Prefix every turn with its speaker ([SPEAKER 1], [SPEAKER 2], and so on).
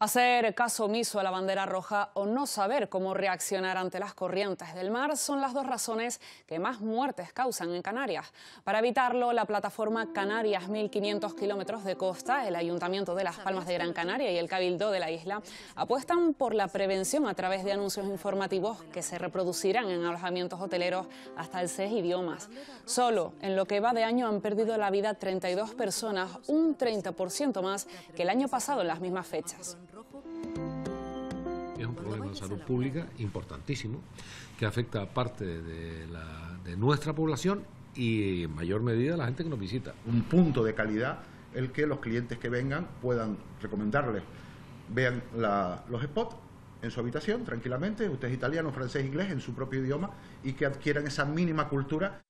[SPEAKER 1] Hacer caso omiso a la bandera roja o no saber cómo reaccionar ante las corrientes del mar son las dos razones que más muertes causan en Canarias. Para evitarlo, la plataforma Canarias 1500 kilómetros de costa, el Ayuntamiento de Las Palmas de Gran Canaria y el Cabildo de la isla apuestan por la prevención a través de anuncios informativos que se reproducirán en alojamientos hoteleros hasta el seis idiomas. Solo en lo que va de año han perdido la vida 32 personas, un 30% más que el año pasado en las mismas fechas
[SPEAKER 2] es un problema de salud pública importantísimo que afecta a parte de, nuestra población y en mayor medida a la gente
[SPEAKER 3] que nos visita. Un punto de calidad el que los clientes que vengan puedan recomendarles, vean los spots en su habitación tranquilamente, ustedes italianos, italiano, francés, inglés, en su propio idioma y que adquieran esa mínima cultura.